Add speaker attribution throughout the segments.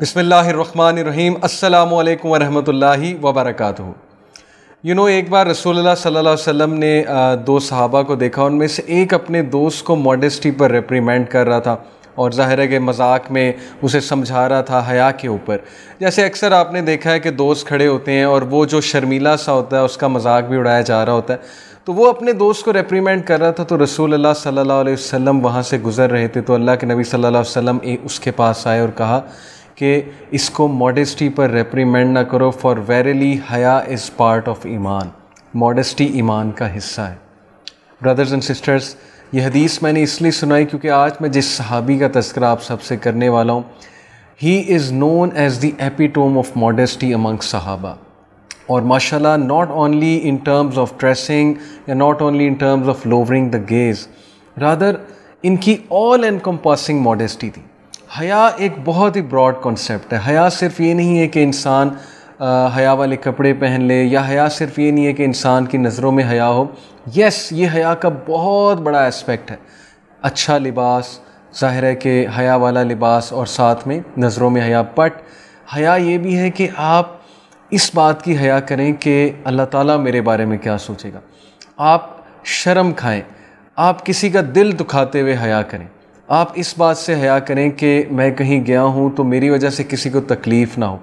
Speaker 1: बिसमीम अल्लाम वरहमल यू नो एक बार रसूलुल्लाह सल्लल्लाहु अलैहि वसल्लम ने दो सहाबा को देखा उनमें से एक अपने दोस्त को मॉडेस्टी पर रिप्रीमेंट कर रहा था और ज़ाहिर है कि मजाक में उसे समझा रहा था हया के ऊपर जैसे अक्सर आपने देखा है कि दोस्त खड़े होते हैं और वो जो शर्मीला सा होता है उसका मजाक भी उड़ाया जा रहा होता है तो वो अपने दोस्त को रेप्रीमेंट कर रहा था तो रसूल अल्लाह सल्लल्लाहु अलैहि वसल्लम वहाँ से गुज़र रहे थे तो अल्लाह के नबी सल्लल्लाहु अलैहि वसल्लम उसके पास आए और कहा कि इसको मॉडेस्टी पर रेप्रीमेंड ना करो फॉर वेरली हया इज़ पार्ट ऑफ ईमान मॉडेस्टी ईमान का हिस्सा है ब्रदर्स एंड सिस्टर्स यह हदीस मैंने इसलिए सुनाई क्योंकि आज मैं जिस सहाबी का तस्करा आप सबसे करने वाला हूँ he is known as the epitome of modesty among सहाबा और माशाल्लाह not only in terms of dressing या not only in terms of lowering the gaze rather इनकी ऑल एंड कम्पासिंग मॉडेस्टी थी हया एक बहुत ही ब्रॉड कॉन्सेप्ट है हया सिर्फ ये नहीं है कि इंसान हया वाले कपड़े पहन ले या हया सिर्फ ये नहीं है कि इंसान की नज़रों में हया हो यस ये हया का बहुत बड़ा एस्पेक्ट है अच्छा लिबास ज़ाहिर है कि हया वाला लिबास और साथ में नज़रों में हया बट हया ये भी है कि आप इस बात की हया करें कि अल्लाह ताला मेरे बारे में क्या सोचेगा आप शर्म खाएं आप किसी का दिल दुखाते हुए हया करें आप इस बात से हया करें कि मैं कहीं गया हूँ तो मेरी वजह से किसी को तकलीफ़ ना हो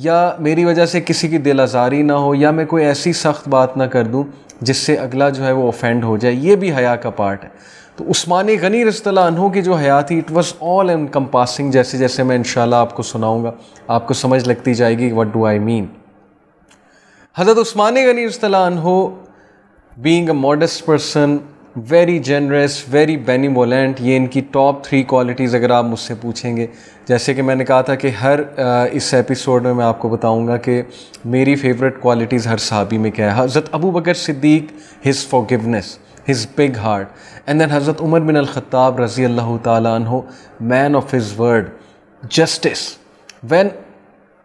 Speaker 1: या मेरी वजह से किसी की दिल आज़ारी ना हो या मैं कोई ऐसी सख्त बात ना कर दूँ जिससे अगला जो है वो ऑफेंड हो जाए ये भी हया का पार्ट है तो उस्मान गनी रसतलानों की जो हया थी it was all encompassing जैसे जैसे मैं इन आपको सुनाऊँगा आपको समझ लगती जाएगी वट डू आई मीन हज़रत उस्मान गनी अनहो being a modest person very generous very benevolent ये इनकी टॉप थ्री क्वालिटीज़ अगर आप मुझसे पूछेंगे जैसे कि मैंने कहा था कि हर इस एपिसोड में मैं आपको बताऊंगा कि मेरी फेवरेट क्वालिटीज़ हर सहाबी में क्या है हज़रत Abu Bakr Siddiq his forgiveness his big heart and then हज़रत उमर बिन अलख़ाब रज़ी अल्लाह तहो man of his word justice वैन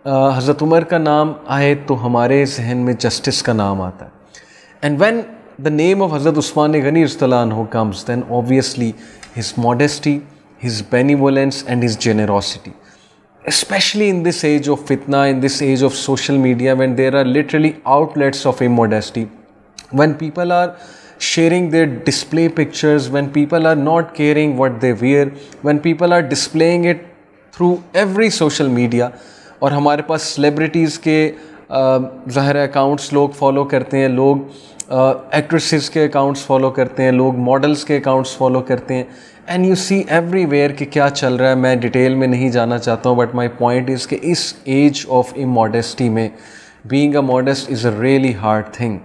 Speaker 1: हज़रत उमर का नाम आए तो हमारे जहन में जस्टिस का नाम आता है एंड वैन the name of Hazrat Usman Ghani comes, then obviously his modesty, his benevolence, and his generosity. Especially in this age of fitna, in this age of social media, when there are literally outlets of immodesty, when people are sharing their display pictures, when people are not caring what they wear, when people are displaying it through every social media, or हमारे पास celebrities के accounts, log लोग follow करते हैं लोग actresses uh, के accounts follow करते हैं लोग मॉडल्स के अकाउंट्स फॉलो करते हैं एंड यू सी एवरीवेयर कि क्या चल रहा है मैं डिटेल में नहीं जाना चाहता हूँ बट माई पॉइंट इज़ कि इस एज ऑफ इमोडेस्टी में being a modest is a really hard thing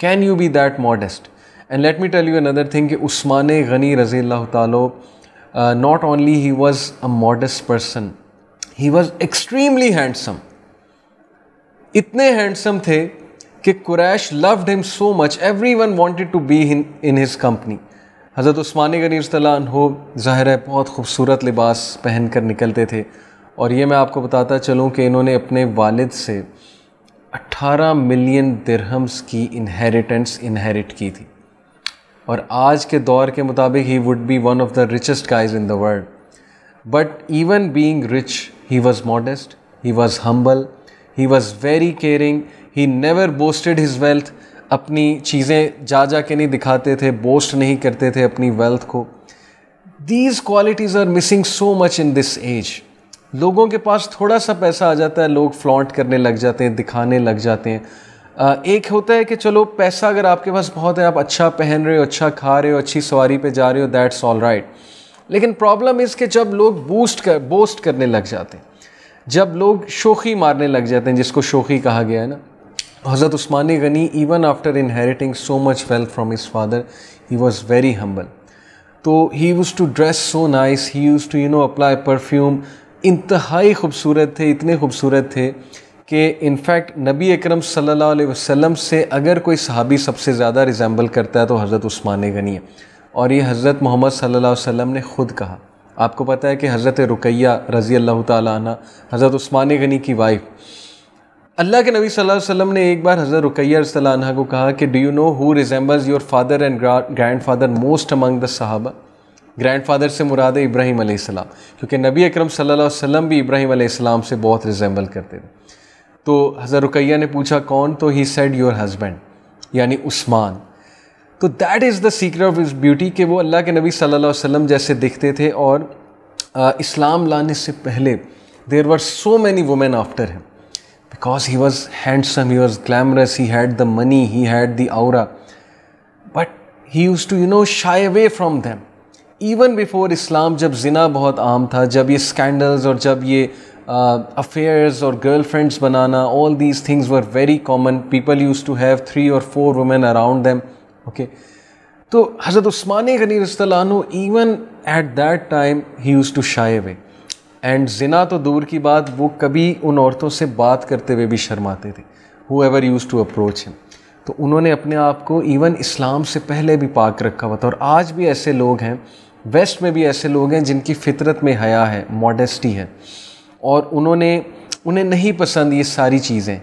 Speaker 1: can you be that modest and let me tell you another thing कि उस्मान गनी रज़ी तालो not only he was a modest person he was extremely handsome इतने handsome थे कि Quraysh loved him so much everyone wanted to be in his company हज़रत उस्मान गनी हो ज़ाहिर है बहुत खूबसूरत लिबास पहन कर निकलते थे और ये मैं आपको बताता चलूँ कि इन्होंने अपने वालिद से 18 मिलियन दिरहम्स की इनहेरिटेंस इनहेरिट की थी और आज के दौर के मुताबिक he would be one of the richest guys in the world but even being rich he was modest he was humble he was very caring he never boasted his wealth अपनी चीज़ें जा जा के नहीं दिखाते थे बोस्ट नहीं करते थे अपनी वेल्थ को these qualities are missing so much in this age लोगों के पास थोड़ा सा पैसा आ जाता है लोग फ्लॉन्ट करने लग जाते हैं दिखाने लग जाते हैं एक होता है कि चलो पैसा अगर आपके पास बहुत है आप अच्छा पहन रहे हो अच्छा खा रहे हो अच्छी सवारी पे जा रहे हो दैट्स ऑल राइट लेकिन प्रॉब्लम कि जब लोग बूस्ट कर बोस्ट करने लग जाते हैं जब लोग शोखी मारने लग जाते हैं जिसको शोखी कहा गया है ना हज़रत Usmani Ghani even after inheriting so much wealth from his father he was very humble तो he used to dress so nice he used to you know apply perfume इंतहाई खूबसूरत थे इतने खूबसूरत थे कि इनफैक्ट नबी अकरम सल्लल्लाहु अलैहि वसल्लम से अगर कोई सहाबी सबसे ज़्यादा रिजेंबल करता है तो हज़रत उस्मान गनी है और ये हज़रत मोहम्मद सल्लल्लाहु अलैहि वसल्लम ने ख़ुद कहा आपको पता है कि हज़रत रुकैया रज़ी अल्लाह तज़रत उस्मान गनी की वाइफ़ अल्लाह के नबी सल्लल्लाहु अलैहि वसल्लम ने एक बार हज़रत रुकैया सलाना को कहा कि do you know who resembles your father and grandfather most among the साहबा ग्रैंड फादर से मुराद इब्राहिम अलैहिस्सलाम क्योंकि नबी अकरम सल्लल्लाहु अलैहि वसल्लम भी इब्राहिम अलैहिस्सलाम से बहुत रिजेंबल करते थे तो हज़रत रुकैया ने पूछा कौन तो ही सेड योर हस्बैंड यानी उस्मान तो that is the secret of his beauty कि वो अल्लाह के नबी सल वसम जैसे दिखते थे और आ, इस्लाम लाने से पहले there were so many women after him because he was handsome, he was glamorous, he had the money, he had the aura. But he used to, you know, shy away from them. Even before Islam, जब जिना बहुत आम था, जब ये scandals और जब uh, affairs और girlfriends banana, all these things were very common. People used to have three or four women around them. Okay. So Hazrat Usmānī Ghani रसूल even at that time he used to shy away. And जिना तो दूर की बात वो कभी उन औरतों से बात करते हुए भी शर्माते थे who ever used to approach him तो उन्होंने अपने आप को इवन इस्लाम से पहले भी पाक रखा हुआ था और आज भी ऐसे लोग हैं वेस्ट में भी ऐसे लोग हैं जिनकी फितरत में हया है मॉडेस्टी है और उन्होंने उन्हें नहीं पसंद ये सारी चीज़ें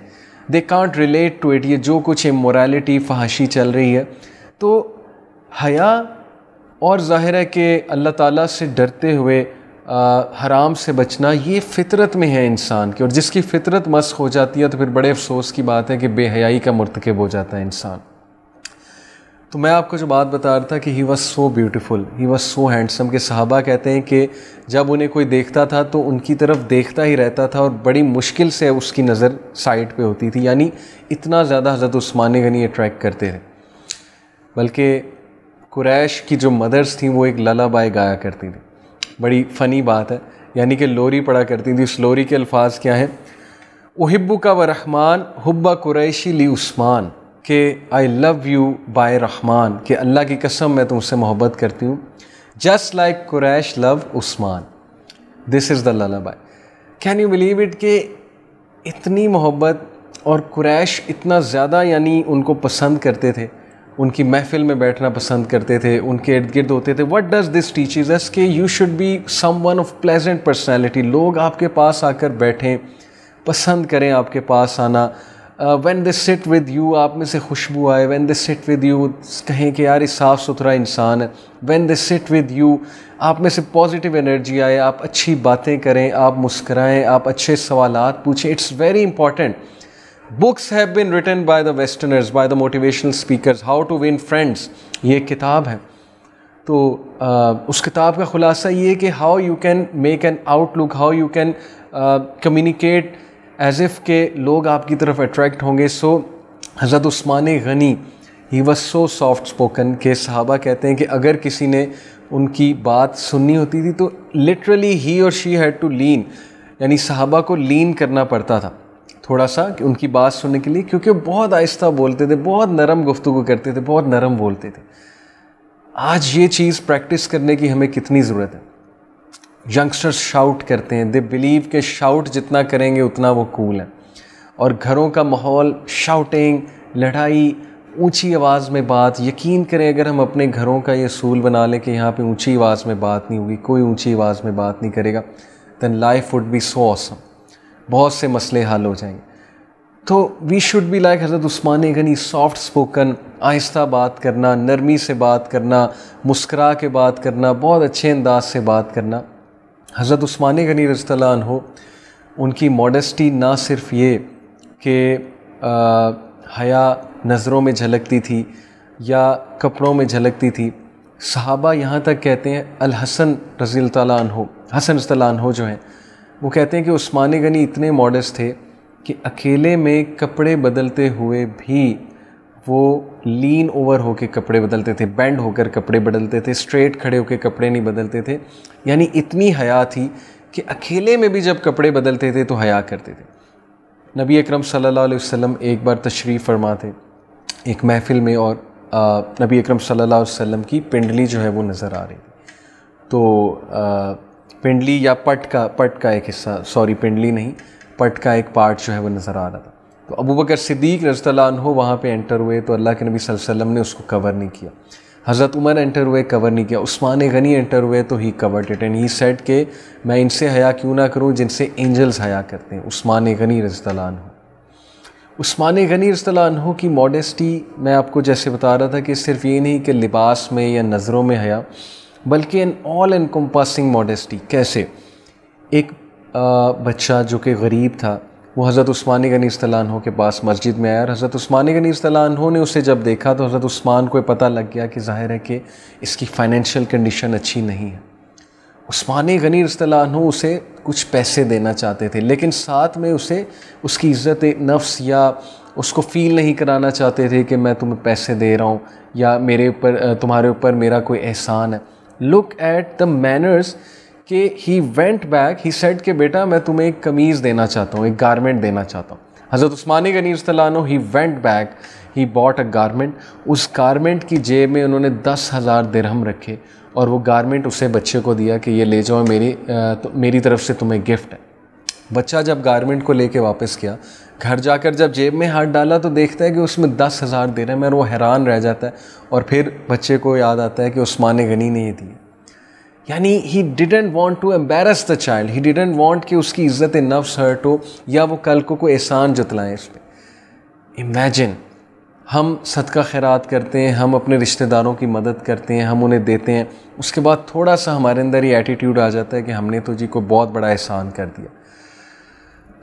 Speaker 1: they can't relate to it ये जो कुछ मोरालिटी फहाशी चल रही है तो हया और ज़ाहिर है कि अल्लाह ताला से डरते हुए आ, हराम से बचना ये फ़ितरत में है इंसान की और जिसकी फ़ितरत मस्क हो जाती है तो फिर बड़े अफसोस की बात है कि बेहयाई का मरतकब हो जाता है इंसान तो मैं आपको जो बात बता रहा था कि he was so beautiful he was so handsome के सहाबा कहते हैं कि जब उन्हें कोई देखता था तो उनकी तरफ देखता ही रहता था और बड़ी मुश्किल से उसकी नज़र साइड पर होती थी यानी इतना ज़्यादा हज़रत उस्मान गनी अट्रैक्ट करते थे बल्कि कुरैश की जो मदर्स थी वो एक लला बाय गाया करती थी बड़ी फ़नी बात है यानी कि लोरी पढ़ा करती थी उस लोरी के अल्फाज क्या हैं उहिब्बू का व रहमान हुब्बा कुरैशी ली उस्मान के I love you by Rahman के अल्लाह की कसम मैं तुमसे मोहब्बत करती हूँ जस्ट लाइक कुरैश love Usman this is the lullaby can you believe it के इतनी मोहब्बत और कुरैश इतना ज़्यादा यानी उनको पसंद करते थे उनकी महफिल में बैठना पसंद करते थे उनके इर्द गिर्द होते थे what does this teaches us के you should be someone of pleasant personality लोग आपके पास आकर बैठें पसंद करें आपके पास आना when they sit with you आप में से खुशबू आए when they sit with you कहें कि यार ये साफ़ सुथरा इंसान है when they sit with you आप में से पॉजिटिव एनर्जी आए आप अच्छी बातें करें आप मुस्कराएं आप अच्छे सवाल पूछें it's very important books have been written by the westerners by the motivational speakers how to win friends ये किताब है तो आ, उस किताब का ख़ुलासा ये है कि how you can make an outlook how you can communicate as if के लोग आपकी तरफ अट्रैक्ट होंगे सो हज़रत Usman Ghani he was so soft spoken के सहाबा कहते हैं कि अगर किसी ने उनकी बात सुननी होती थी तो लिटरली ही और शी हैड टू लीन यानी सहाबा को लीन करना पड़ता था थोड़ा सा कि उनकी बात सुनने के लिए क्योंकि बहुत आहिस्ता बोलते थे बहुत नरम गुफ्तु करते थे बहुत नरम बोलते थे आज ये चीज़ प्रैक्टिस करने की हमें कितनी ज़रूरत है यंगस्टर्स शाउट करते हैं दे बिलीव के शाउट जितना करेंगे उतना वो कूल है और घरों का माहौल शाउटिंग लड़ाई ऊंची आवाज़ में बात यकीन करें अगर हम अपने घरों का ये असूल बना लें कि यहाँ पे ऊंची आवाज़ में बात नहीं होगी कोई ऊंची आवाज़ में बात नहीं करेगा then life would be so awesome बहुत से मसले हल हो जाएंगे तो वी शुड बी लाइक हज़रत उस्मान गनी सॉफ्ट स्पोकन आहिस्ता बात करना नरमी से बात करना मुस्करा के बात करना बहुत अच्छे अंदाज से बात करना हज़रत उस्मान गनी रजतलान हो उनकी मॉडस्टी ना सिर्फ ये कि हया नज़रों में झलकती थी या कपड़ों में झलकती थी सहाबा यहाँ तक कहते हैं अलहसन रजील तलान हो हसन रजील जो हैं वो कहते हैं कि उस्मान गनी इतने मॉडस्ट थे कि अकेले में कपड़े बदलते हुए भी वो लीन ओवर के कपड़े बदलते थे बैंड होकर कपड़े बदलते थे स्ट्रेट खड़े होकर कपड़े नहीं बदलते थे यानी इतनी हया थी कि अकेले में भी जब कपड़े बदलते थे तो हया करते थे नबी अकरम सल्लल्लाहु अलैहि वसल्लम एक बार तशरीफ़ फरमा थे एक महफ़िल में और नबी अकरम सल्लल्लाहु अलैहि वसल्लम की पिंडली जो है वो नज़र आ रही थी तो आ, पिंडली या पट का पट का एक हिस्सा सॉरी पिंडली नहीं पट का एक पार्ट जो है वो नज़र आ रहा था तो अबू बकर सिद्दीक रजतलान हो वहाँ पर एंटर हुए तो अल्लाह के नबी वसल्लम ने उसको कवर नहीं किया हज़रत उमर एंटर हुए कवर नहीं किया उस्मान गनी एंटर हुए तो he covered it and he said के मैं इनसे हया क्यों ना करूँ जिनसे एंजल्स हया करते हैं उस्मान गनी रजतलान हो उस्मान गनी हो की मॉडेस्टी मैं आपको जैसे बता रहा था कि सिर्फ ये नहीं कि लिबास में या नज़रों में हया बल्कि एन ऑल कम्पासिंग मॉडेस्टी कैसे एक बच्चा जो कि गरीब था वो हज़रत उस्मान गनी तलानहों के पास मस्जिद में आया और हज़रत उस्मान गनी तलानहों ने उसे जब देखा तो हज़रत उस्मान को पता लग गया कि ज़ाहिर है कि इसकी फ़ाइनेंशियल कंडीशन अच्छी नहीं है उस्मान गनी तलानहों उसे कुछ पैसे देना चाहते थे लेकिन साथ में उसे उसकी इज़्ज़त नफ्स या उसको फ़ील नहीं कराना चाहते थे कि मैं तुम्हें पैसे दे रहा हूँ या मेरे ऊपर तुम्हारे ऊपर मेरा कोई एहसान है लुक एट द मैनर्स के he went back he said के बेटा मैं तुम्हें एक कमीज़ देना चाहता हूँ एक गारमेंट देना चाहता हूँ हज़रत उस्मानी गनी तलानो he went back he bought a garment उस गारमेंट की जेब में उन्होंने दस हज़ार दरहम रखे और वो गारमेंट उसे बच्चे को दिया कि ये ले जाओ मेरी तो मेरी तरफ से तुम्हें गिफ्ट है बच्चा जब गारमेंट को लेके वापस गया घर जाकर जब जेब में हाथ डाला तो देखता है कि उसमें दस हज़ार दे हैं मैं वो हैरान रह जाता है और फिर बच्चे को याद आता है कि उस्मान गनी ने ये दिए यानी he didn't want to embarrass the child he didn't want कि उसकी इज्जत नफ्स हर्ट हो या वो कल को कोई एहसान जतलाएं इस पर इमेजिन हम सदका खैरात करते हैं हम अपने रिश्तेदारों की मदद करते हैं हम उन्हें देते हैं उसके बाद थोड़ा सा हमारे अंदर ये एटीट्यूड आ जाता है कि हमने तो जी को बहुत बड़ा एहसान कर दिया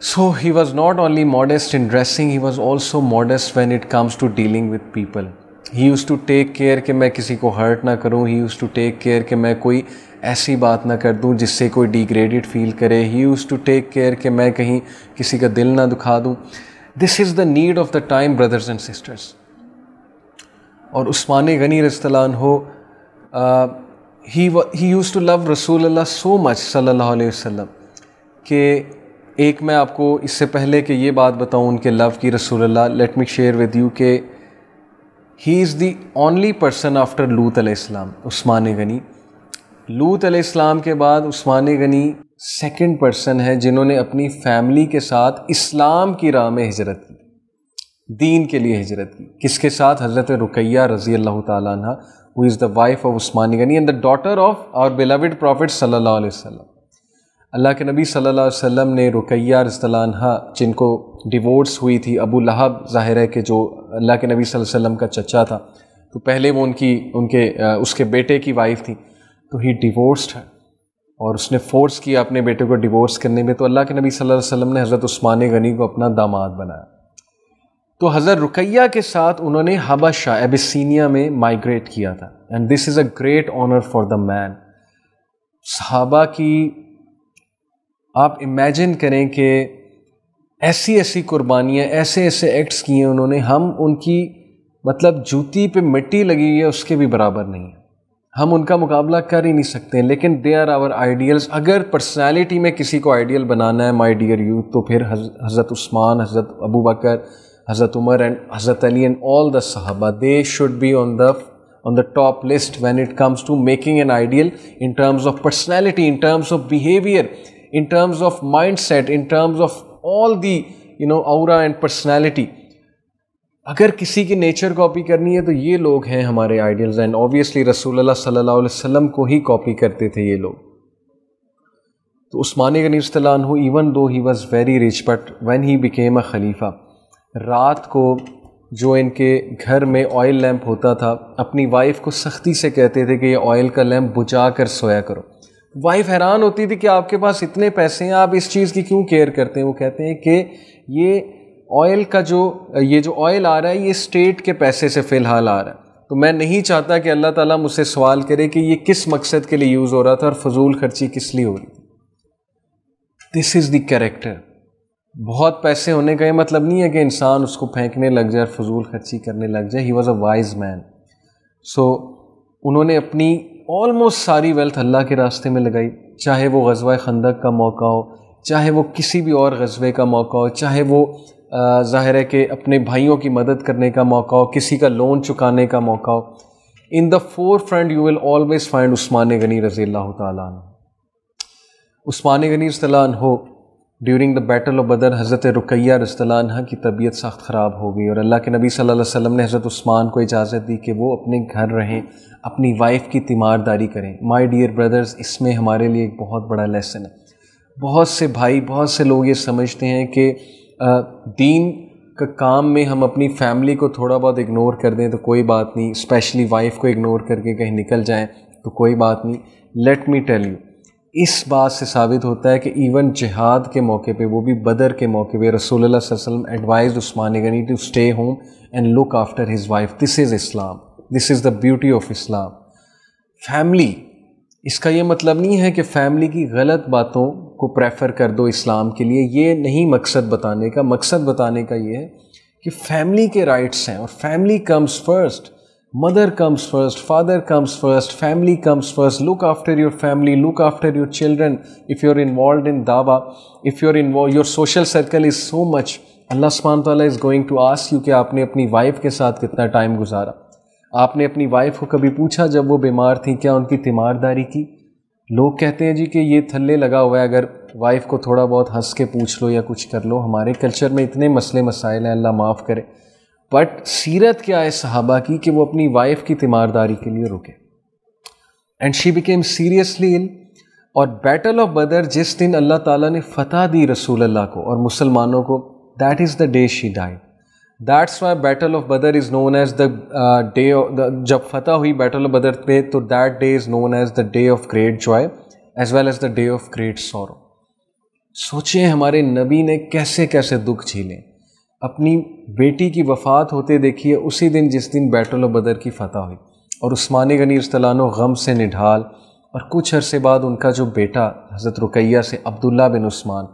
Speaker 1: So he was not only modest in dressing, he was also modest when it comes to dealing with people. He used to take care कि मैं किसी को hurt ना He used to take care कि मैं कोई ऐसी बात ना कर दूँ जिससे कोई degraded feel करे He used to take care कि मैं कहीं किसी का दिल This is the need of the time, brothers and sisters. और उस्मान गनी रस्तलान हो uh, he, he used to love Rasulullah so much, sallallahu alayhi wa sallam, एक मैं आपको इससे पहले कि ये बात बताऊँ उनके लव की रसूल्ला let me share with you के he is the only person after Lut अलैहिस्सलाम उस्मान गनी लूत अलैहिस्सलाम के बाद उस्मान गनी सेकंड पर्सन है जिन्होंने अपनी फैमिली के साथ इस्लाम की राह में हजरत की दीन के लिए हजरत की किसके साथ हज़रत रुकैया रज़ी अल्लाह तु is the wife of Usman Ghani and the daughter of our beloved prophet सल्ला वसम अल्लाह के नबी सल्लल्लाहु अलैहि वसल्लम ने रुकैया रसतलानहा जिनको डिवोर्स हुई थी अबू लहब ज़ाहिर है कि जो अल्लाह के नबी वसल्लम का चचा था तो पहले वो उनकी उनके उसके बेटे की वाइफ थी तो ही डिवोर्स्ड है और उसने फ़ोर्स किया अपने बेटे को डिवोर्स करने में तो अल्लाह के नबी सल्लल्लाहु अलैहि वसल्लम ने हज़रत उस्मान गनी को अपना दामाद बनाया तो हज़रत रुकैया के साथ उन्होंने शाह एबिसनिया में माइग्रेट किया था and this is a great honour for the man सहाबा की आप इमेजिन करें कि ऐसी ऐसी कुर्बानियाँ ऐसे ऐसे एक्ट्स किए उन्होंने हम उनकी मतलब जूती पे मिट्टी लगी हुई है उसके भी बराबर नहीं है हम उनका मुकाबला कर ही नहीं सकते लेकिन दे आर आवर आइडियल्स अगर पर्सनैलिटी में किसी को आइडियल बनाना है माई डियर यू तो फिर हज़रत उस्मान हज़रत अबू बकर हज़रत उमर एंड हज़रत अली एंड ऑल द सहाबा they should be on the on the top list when it comes to making an ideal in terms of personality in terms of behaviour in terms of mindset, in terms of all the you know aura and personality. अगर किसी की nature copy करनी है तो ये लोग हैं हमारे आइडियल्स एंड ऑब्वियसली रसूलुल्लाह सल्लल्लाहु अलैहि वसल्लम को ही कॉपी करते थे ये लोग तो उस्मान गनी हो even though he was very rich but when he became a खलीफा रात को जो इनके घर में ऑयल लैंप होता था अपनी वाइफ को सख्ती से कहते थे कि ये ऑयल का लैम्प बुझा कर सोया करो वाइफ हैरान होती थी कि आपके पास इतने पैसे हैं आप इस चीज़ की क्यों केयर करते हैं वो कहते हैं कि ये ऑयल का जो ये जो ऑयल आ रहा है ये स्टेट के पैसे से फ़िलहाल आ रहा है तो मैं नहीं चाहता कि अल्लाह ताला मुझसे सवाल करे कि ये किस मकसद के लिए यूज़ हो रहा था और फजूल खर्ची किस लिए हो रही थी दिस इज़ द बहुत पैसे होने का ये मतलब नहीं है कि इंसान उसको फेंकने लग जाए फजूल खर्ची करने लग जाए he was a wise man so उन्होंने अपनी ऑलमोस्ट सारी वेल्थ अल्लाह के रास्ते में लगाई चाहे वो गजवा खंदक का मौका हो चाहे वो किसी भी और गजबे का मौका हो चाहे वो ज़ाहिर है कि अपने भाइयों की मदद करने का मौका हो किसी का लोन चुकाने का मौका हो in the forefront you will always find Usman Ghani रज़ी तस्मान गनी उस्मान गनी हो ड्यूरिंग द बैटल ऑफ बदर हज़रत रुकैया रस्तलानहा की तबीयत सख्त ख़राब हो गई और अल्लाह के नबी सल्लल्लाहु अलैहि वसल्लम ने हज़रत उस्मान को इजाज़त दी कि वो अपने घर रहें अपनी वाइफ़ की तीमारदारी करें माय डियर ब्रदर्स इसमें हमारे लिए एक बहुत बड़ा लेसन है बहुत से भाई बहुत से लोग ये समझते हैं कि दीन का काम में हम अपनी फैमिली को थोड़ा बहुत इग्नोर कर दें तो कोई बात नहीं स्पेशली वाइफ़ को इग्नोर करके कहीं निकल जाएँ तो कोई बात नहीं लेट मी टेल यू इस बात से साबित होता है कि इवन जिहाद के मौके पे वो भी बदर के मौके पे रसूल वसम advise Usman Ghani to stay home and look after his wife this is Islam this is the beauty of Islam family इसका ये मतलब नहीं है कि फैमिली की गलत बातों को प्रेफर कर दो इस्लाम के लिए ये नहीं मकसद बताने का मकसद बताने का ये है कि फैमिली के राइट्स हैं और family comes first mother comes first father comes first family comes first look after your family look after your children if you are involve in दावा if you are involve your social circle is so much Allah सुबहान तला is going to ask you कि आपने अपनी wife के साथ कितना time गुजारा आपने अपनी वाइफ को कभी पूछा जब वो बीमार थी क्या उनकी तीमारदारी की लोग कहते हैं जी कि ये थल्ले लगा हुआ है अगर वाइफ को थोड़ा बहुत हंस के पूछ लो या कुछ कर लो हमारे कल्चर में इतने मसले मसाइल हैं अल्लाह माफ़ करे बट सीरत क्या है सहाबा की कि वो अपनी वाइफ की तीमारदारी के लिए रुके and she became seriously in और बैटल ऑफ बदर जिस दिन अल्लाह ताला ने फतह दी रसूल अल्लाह को और मुसलमानों को that is the day she died that's why battle of Badr is known as the day जब फतह हुई बैटल ऑफ बदर पे तो that day is known as the day of great joy as well as the day of great sorrow सोचिए हमारे नबी ने कैसे कैसे दुख झीले अपनी बेटी की वफ़ात होते देखी है उसी दिन जिस दिन बैटल बदर की फ़तह हुई और उस्मान गनी तलानो गम से निढाल और कुछ अरसे बाद उनका जो बेटा हज़रत रुकैया से अब्दुल्ला बिन उस्मान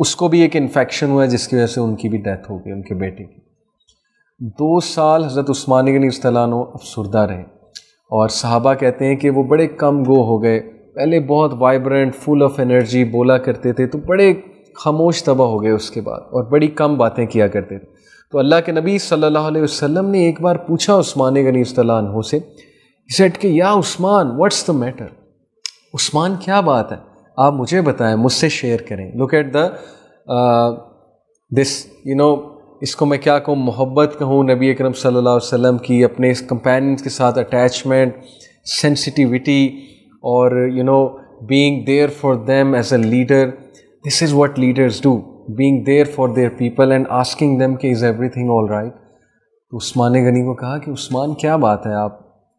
Speaker 1: उसको भी एक इन्फेक्शन हुआ जिसकी वजह से उनकी भी डेथ हो गई उनके बेटे की दो साल हज़रत उस्मान गनी उसलानो अफसरदा रहे और साहबा कहते हैं कि वो बड़े कम गो हो गए पहले बहुत वाइब्रेंट फुल ऑफ एनर्जी बोला करते थे तो बड़े खामोश तबाह हो गए उसके बाद और बड़ी कम बातें किया करते थे तो अल्लाह के नबी सल्लल्लाहु अलैहि वसल्लम ने एक बार पूछा उस्मान गनी तलान से सेट के या Usman what's the matter Usman क्या बात है आप मुझे बताएं मुझसे शेयर करें look at the this you know इसको मैं क्या कहूँ मोहब्बत कहूँ नबी अकरम सल्लल्लाहु अलैहि वसल्लम की अपने इस कंपेनियंस के साथ अटैचमेंट सेंसिटिविटी और you know being there for them as a leader this is what leaders do being there for their people and asking them कि एवरी थिंग ऑल राइट तो उस्मान गनी को कहा कि उस्मान क्या बात है आप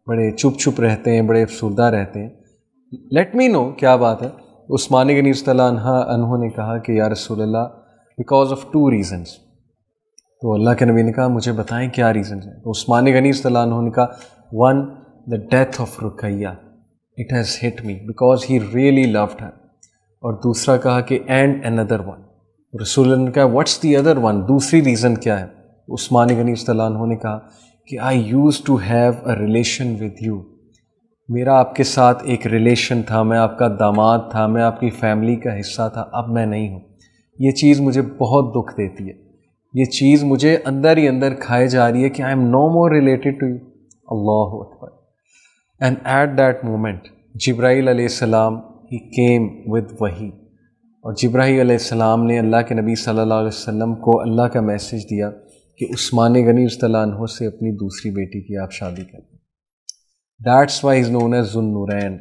Speaker 1: बड़े चुप चुप रहते हैं बड़े अफसरदा रहते हैं लेट मी नो क्या बात है उस्मान गनी हाँ, उन्होंने ने कहा कि या रसोल्ला बिकॉज ऑफ टू रीजन्स तो अल्लाह के नबी ने कहा मुझे बताएं क्या रीज़न है तो उस्मान गनी उन्होंने ने कहा one the death of Ruqaiya it has hit me because he really loved her और दूसरा कहा कि एंड अनदर वन रसूल ने कहा व्हाट्स दी अदर वन दूसरी रीज़न क्या है उस्मान गनी ने कहा कि I used to have a relation with you मेरा आपके साथ एक रिलेशन था मैं आपका दामाद था मैं आपकी फैमिली का हिस्सा था अब मैं नहीं हूँ ये चीज़ मुझे बहुत दुख देती है ये चीज़ मुझे अंदर ही अंदर खाए जा रही है कि I am no more related to you Allah अकबर एंड एट दैट मोमेंट जब्राईल सलाम ही केम विद वही और जब्राहीम ने अल्लाह के नबी सल्लल्लाहु अलैहि वसल्लम को अल्लाह का मैसेज दिया कि उस्मान गनी उस्तलानहों से अपनी दूसरी बेटी की आप शादी कर that's why is known as नूरैन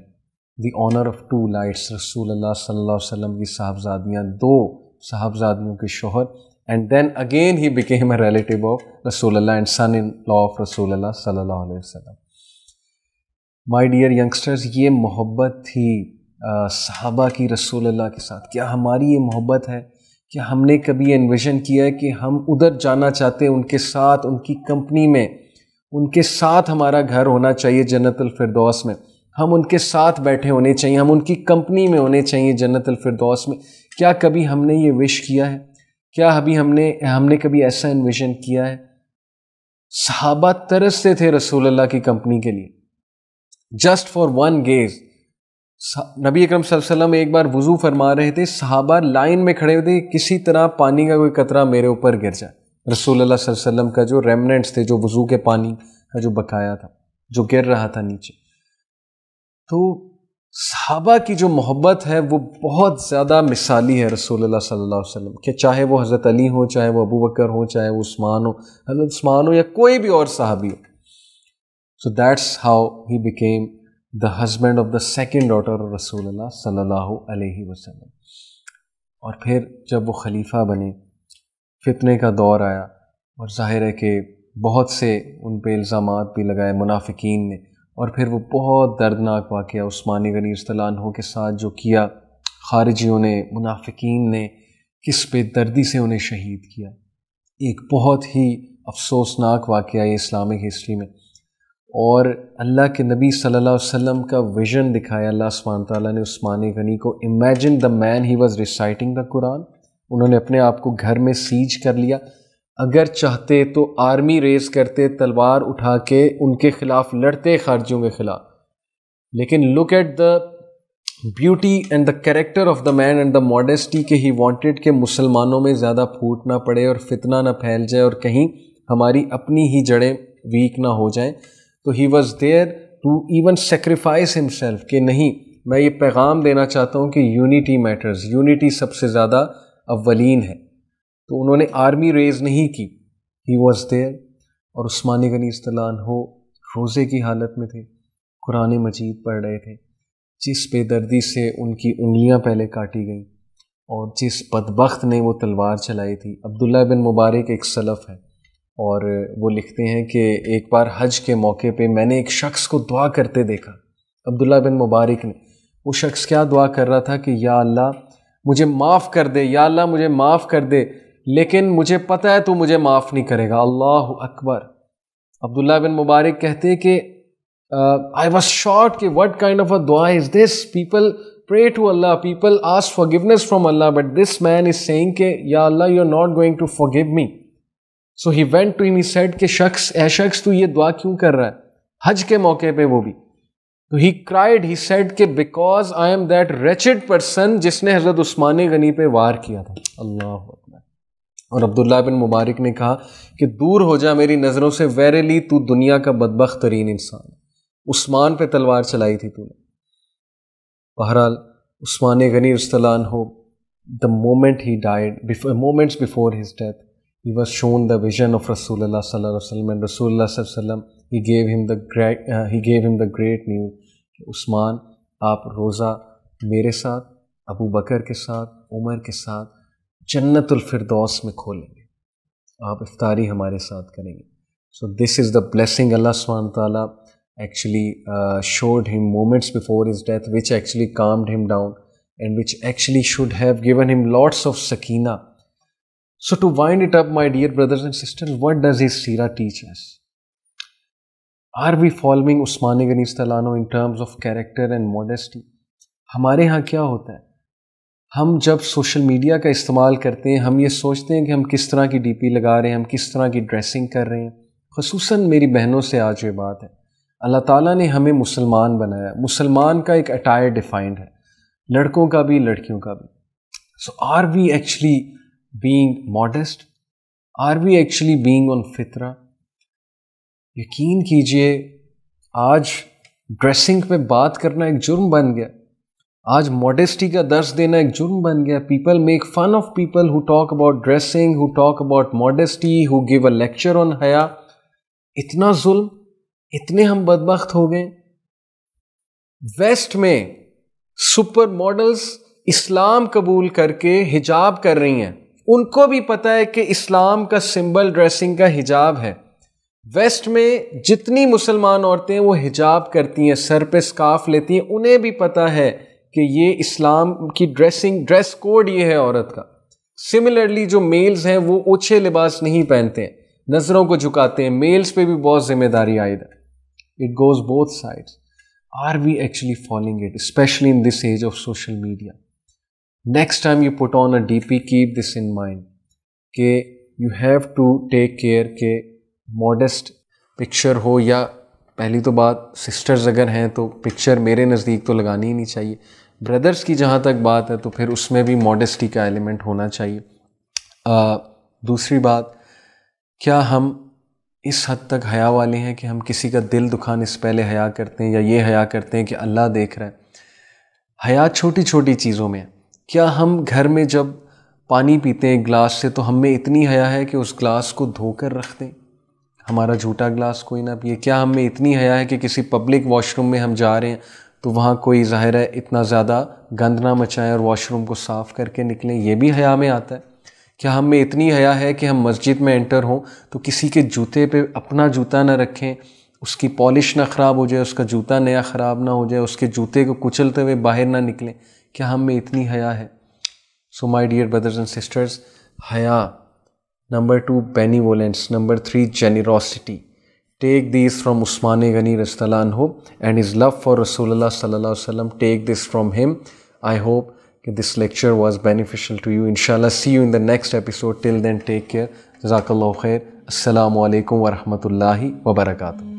Speaker 1: the honour of two lights रसूल अल्लाह सल्लल्लाहु की साहबजादियाँ दो साहबजादियों के शोहर and then again he became a relative of रसूल and son in law of रसूल सल्ला सल्लल्लाहु माई डियर यंगस्टर्स ये मोहब्बत थी सहाबा की रसूल अल्लाह के साथ क्या हमारी ये मोहब्बत है क्या हमने कभी इन्विजन किया है कि हम उधर जाना चाहते हैं उनके साथ उनकी कंपनी में उनके साथ हमारा घर होना चाहिए जन्नतल में हम उनके साथ बैठे होने चाहिए हम उनकी कंपनी में होने चाहिए जन्नतल में क्या कभी हमने ये विश किया है क्या अभी हमने हमने कभी ऐसा इन्विजन किया है सहाबा तरसते थे अल्लाह की कंपनी के लिए जस्ट फॉर वन गेज़ नबी अकरम वसल्लम एक बार वज़ू फरमा रहे थे साहबा लाइन में खड़े थे किसी तरह पानी का कोई कतरा मेरे ऊपर गिर जाए रसूल वसल्लम का जो रेमनेंट्स थे जो वज़ू के पानी का जो बकाया था जो गिर रहा था नीचे तो सहाबा की जो मोहब्बत है वो बहुत ज़्यादा मिसाली है रसूल सल्लल्लाहु अलैहि वसल्लम के चाहे वो हज़रत अली हो चाहे वो अबू बकर हो चाहे वो उस्मान हो हज़रत उस्मान हो या कोई भी और साहबी हो so that's how he became the husband of the second daughter रसूलुल्लाह सल्ह वसलम और फिर जब वो खलीफा बने फितने का दौर आया और जाहिर है कि बहुत से उन पर इल्ज़ाम भी लगाए मुनाफिकीन ने और फिर वो बहुत दर्दनाक वाक़ उस्मानी गनी तलानों के साथ जो किया खारजियों ने मुनाफिकीन ने किस पे दर्दी से उन्हें शहीद किया एक बहुत ही अफसोसनाक वाक़ इस्लामिक हिस्ट्री में और अल्लाह के नबी सल्लल्लाहु अलैहि वसल्लम का विजन दिखाया अल्लाह सुबहान ताली ने उस्मान गनी को imagine the man he was reciting the Quran उन्होंने अपने आप को घर में सीज कर लिया अगर चाहते तो आर्मी रेस करते तलवार उठा के उनके ख़िलाफ़ लड़ते खारजियों के ख़िलाफ़ लेकिन look at the beauty and the character of the man and the modesty के ही वॉन्टेड के मुसलमानों में ज़्यादा फूट ना पड़े और फितना ना फैल जाए और कहीं हमारी अपनी ही जड़ें वीक ना हो जाएं तो he was there to even sacrifice himself कि नहीं मैं ये पैगाम देना चाहता हूँ कि यूनिटी मैटर्स यूनिटी सबसे ज़्यादा अवलिन है तो उन्होंने आर्मी रेज नहीं की ही वॉज देयर और उस्मानी गनी इस्तलान हो रोज़े की हालत में थे कुरान मजीद पढ़ रहे थे जिस बेदर्दी से उनकी उंगलियाँ पहले काटी गईं और जिस बदबخت ने वो तलवार चलाई थी अब्दुल्ला बिन मुबारक एक सलफ़ है और वो लिखते हैं कि एक बार हज के मौके पे मैंने एक शख्स को दुआ करते देखा अब्दुल्ला बिन मुबारक ने वो शख्स क्या दुआ कर रहा था कि या अल्लाह मुझे माफ़ कर दे या अल्लाह मुझे माफ़ कर दे लेकिन मुझे पता है तू मुझे माफ़ नहीं करेगा अल्लाह अकबर अब्दुल्ला बिन मुबारक कहते कि आई वॉज शॉर्ट कि वट काइंड ऑफ अ दुआ is this people pray to Allah. People ask forgiveness from Allah, but this man is saying, ke, Ya Allah, you're not going to forgive me so he went to इमी said के शख्स ए शख्स तू ये दुआ क्यों कर रहा है हज के मौके पे वो भी तो ही क्राइड ही सेट के because I am that wretched person जिसने हजरत उस्मान गनी पे वार किया था अल्लाह और अब्दुल्ला बिन मुबारक ने कहा कि दूर हो जा मेरी नज़रों से वेरेली तू दुनिया का बदबक तरीन इंसान उस्मान पे तलवार चलाई थी तूने बहरहाल उस्मान गनी उस्तलान हो the moment he died moments before his death he was shown the vision of Rasulullah sallallahu alaihi wasallam and Rasulullah sallallahu alaihi wasallam he gave him the great uh, he gave him the great news Usman आप रोज़ा मेरे साथ अबू बकर के साथ उमर के साथ जन्नतफरदौस में खोलेंगे आप इफ्तारी हमारे साथ करेंगे so this is the blessing Allah सुबहान ताला actually showed him moments before his death which actually calmed him down and which actually should have given him lots of सकीना So, to wind it up, my dear brothers and sisters, what does this Sira teach us? Are we following Usmani Ghani Stalano in terms of character and modesty? हमारे यहाँ क्या होता है हम जब social media का इस्तेमाल करते हैं हम ये सोचते हैं कि हम किस तरह की डीपी लगा रहे हैं हम किस तरह की ड्रेसिंग कर रहे हैं खसूस मेरी बहनों से आज ये बात है अल्लाह ताला ने हमें मुसलमान बनाया मुसलमान का एक अटायर डिफाइंड है लड़कों का भी लड़कियों का भी so are we actually being modest? Are we actually being on फितरा यकीन कीजिए आज ड्रेसिंग पे बात करना एक जुर्म बन गया आज मॉडेस्टी का दर्ज देना एक जुर्म बन गया people make fun of people who talk about dressing who talk about modesty who give a lecture on हया इतना जुल्म इतने हम बदबख्त हो गए वेस्ट में सुपर मॉडल्स इस्लाम कबूल करके हिजाब कर रही हैं उनको भी पता है कि इस्लाम का सिंबल ड्रेसिंग का हिजाब है वेस्ट में जितनी मुसलमान औरतें वो हिजाब करती हैं सर पे स्काफ लेती हैं उन्हें भी पता है कि ये इस्लाम की ड्रेसिंग ड्रेस कोड ये है औरत का सिमिलरली जो मेल्स हैं वो ओछे लिबास नहीं पहनते हैं नज़रों को झुकाते हैं मेल्स पे भी बहुत जिम्मेदारी आई है it goes both sides are we actually following it specially in this age of social media time you put on a D P keep this in mind के you have to take care के modest picture हो या पहली तो बात sisters अगर हैं तो पिक्चर मेरे नज़दीक तो लगानी ही नहीं चाहिए ब्रदर्स की जहाँ तक बात है तो फिर उसमें भी मॉडेस्टी का एलिमेंट होना चाहिए आ, दूसरी बात क्या हम इस हद तक हया वाले हैं कि हम किसी का दिल दुखान इस पहले हया करते हैं या ये हया करते हैं कि अल्लाह देख रहा है हया छोटी छोटी चीज़ों में है क्या हम घर में जब पानी पीते हैं ग्लास से तो हम में इतनी हया है कि उस ग्लास को धोकर रख दें हमारा झूठा ग्लास कोई ना पिए क्या हम में इतनी हया है कि किसी पब्लिक वॉशरूम में हम जा रहे हैं तो वहाँ कोई ज़ाहिर है इतना ज़्यादा गंद ना मचाएं और वॉशरूम को साफ़ करके निकलें ये भी हया में आता है क्या हम में इतनी हया है कि हम मस्जिद में एंटर हों तो किसी के जूते पे अपना जूता ना रखें उसकी पॉलिश ना ख़राब हो जाए उसका जूता नया ख़राब ना हो जाए उसके जूते को कुचलते हुए बाहर ना निकलें क्या हम में इतनी हया है so my dear brothers and sisters हया number two benevolence number three generosity take this from Usman Ghani रस्तलान हो एंड इज़ लव फॉर रसोल्ला सल्ला वसलम take this from him I hope कि this lecture was beneficial to you इनशाला see you in the next episode till then take care जजाकल्ला खैर अल्लाम वरहमल वर्का